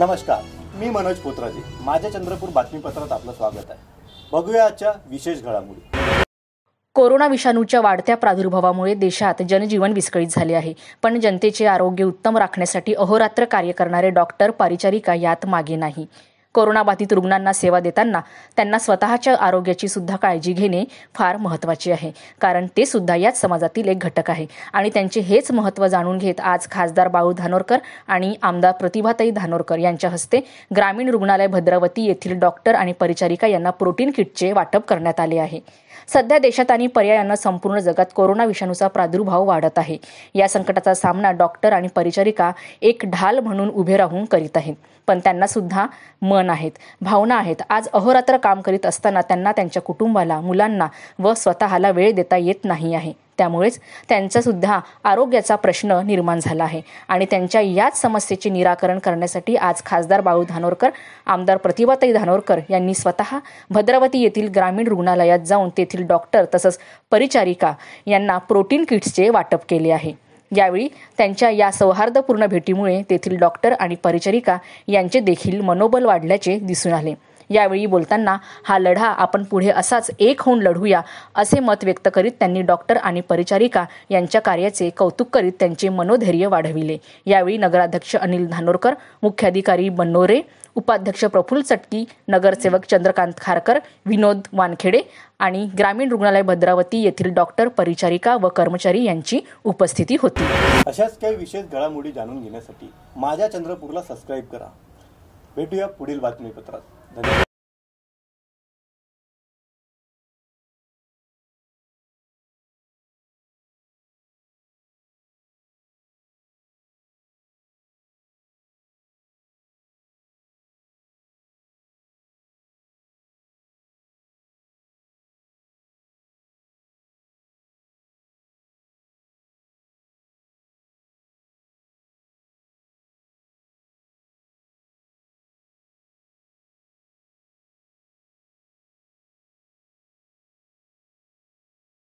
नमस्कार मी मनोज पोत्राजी माझ्या चंद्रपूर बातमीपत्रात आपलं स्वागत आहे बघूया आजच्या विशेष घडामोडी कोरोना विषाणूच्या वाढत्या प्रादुर्भावामुळे देशात जनजीवन विस्कळीत झाले आहे पण जनतेचे आरोग्य उत्तम राखण्यासाठी अहोरात्र कार्य करणारे डॉक्टर परिचारिका यात मागे नाही कोरोनाबाधित रुग्णांना सेवा देताना त्यांना स्वतःच्या आरोग्याची सुद्धा काळजी घेणे फार महत्त्वाचे आहे कारण ते सुद्धा याच समाजातील एक घटक आहे आणि त्यांचे हेच महत्त्व जाणून घेत आज खासदार बाळू धानोरकर आणि आमदार प्रतिभाताई धानोरकर यांच्या हस्ते ग्रामीण रुग्णालय भद्रावती येथील डॉक्टर आणि परिचारिका यांना प्रोटीन किटचे वाटप करण्यात आले आहे सध्या देशात आणि पर्यायानं संपूर्ण जगात कोरोना विषाणूचा प्रादुर्भाव वाढत आहे या संकटाचा सामना डॉक्टर आणि परिचारिका एक ढाल म्हणून उभे राहून करीत आहेत पण त्यांना सुद्धा मन आहेत भावना आहेत आज अहोरात्र काम करीत असताना त्यांना त्यांच्या कुटुंबाला मुलांना व स्वतःला वेळ देता येत नाही आहे त्यामुळेच त्यांचासुद्धा आरोग्याचा प्रश्न निर्माण झाला आहे आणि त्यांच्या याच समस्येचे निराकरण करण्यासाठी आज खासदार बाळू धानोरकर आमदार प्रतिभाताई धानोरकर यांनी स्वतः भद्रावती येथील ग्रामीण रुग्णालयात जाऊन तेथील डॉक्टर तसंच परिचारिका यांना प्रोटीन किट्सचे वाटप केले आहे यावेळी त्यांच्या या सौहार्दपूर्ण भेटीमुळे तेथील डॉक्टर आणि परिचारिका यांचे देखील मनोबल वाढल्याचे दिसून आले यावेळी बोलताना हा लढा आपण पुढे असाच एक होऊन लढूया असे मत व्यक्त करीत त्यांनी डॉक्टर आणि परिचारिका यांच्या कार्याचे कौतुक करीत त्यांचे मनोधैर्य वाढविले यावेळी नगराध्यक्ष अनिल धानोरकर मुख्याधिकारी बनोरे उपाध्यक्ष प्रफुल्ल चटकी नगरसेवक चंद्रकांत खारकर विनोद वानखेडे आणि ग्रामीण रुग्णालय भद्रावती येथील डॉक्टर परिचारिका व कर्मचारी यांची उपस्थिती होती अशाच काही विशेष घडामोडी जाणून घेण्यासाठी माझ्या चंद्रपूरला सबस्क्राईब करा भेटूया पुढील बातमीपत्रात धन्यवाद